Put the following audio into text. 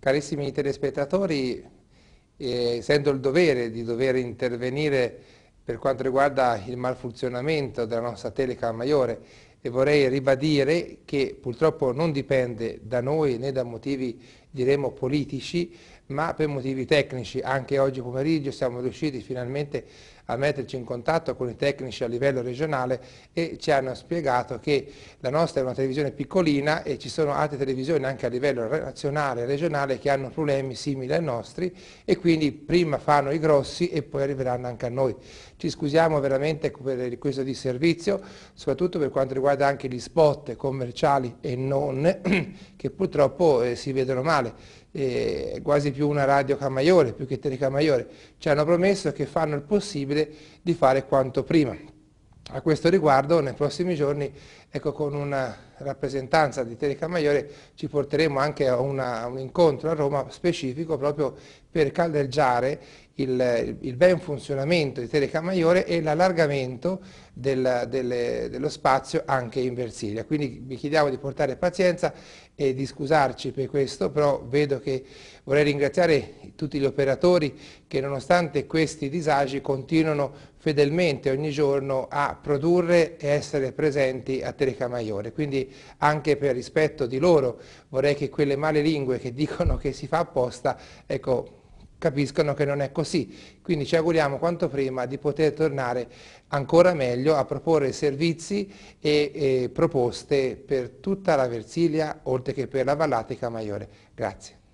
Carissimi telespettatori, eh, sento il dovere di dover intervenire per quanto riguarda il malfunzionamento della nostra telecamera maggiore e vorrei ribadire che purtroppo non dipende da noi né da motivi diremo politici ma per motivi tecnici. Anche oggi pomeriggio siamo riusciti finalmente a a metterci in contatto con i tecnici a livello regionale e ci hanno spiegato che la nostra è una televisione piccolina e ci sono altre televisioni anche a livello nazionale e regionale che hanno problemi simili ai nostri e quindi prima fanno i grossi e poi arriveranno anche a noi. Ci scusiamo veramente per questo disservizio, soprattutto per quanto riguarda anche gli spot commerciali e non che purtroppo eh, si vedono male eh, quasi più una radio Camaiore, più che Telecamaiore, ci hanno promesso che fanno il possibile di fare quanto prima. A questo riguardo nei prossimi giorni, ecco, con una rappresentanza di Telecamaiore ci porteremo anche a, una, a un incontro a Roma specifico proprio per caldeggiare il, il ben funzionamento di Teleca Maiore e l'allargamento del, delle, dello spazio anche in Versilia. Quindi vi chiediamo di portare pazienza e di scusarci per questo, però vedo che vorrei ringraziare tutti gli operatori che nonostante questi disagi continuano fedelmente ogni giorno a produrre e essere presenti a Telecamaiore. Quindi anche per rispetto di loro vorrei che quelle male lingue che dicono che si fa apposta, ecco, capiscono che non è così. Quindi ci auguriamo quanto prima di poter tornare ancora meglio a proporre servizi e, e proposte per tutta la Versilia, oltre che per la Vallatica Maiore. Grazie.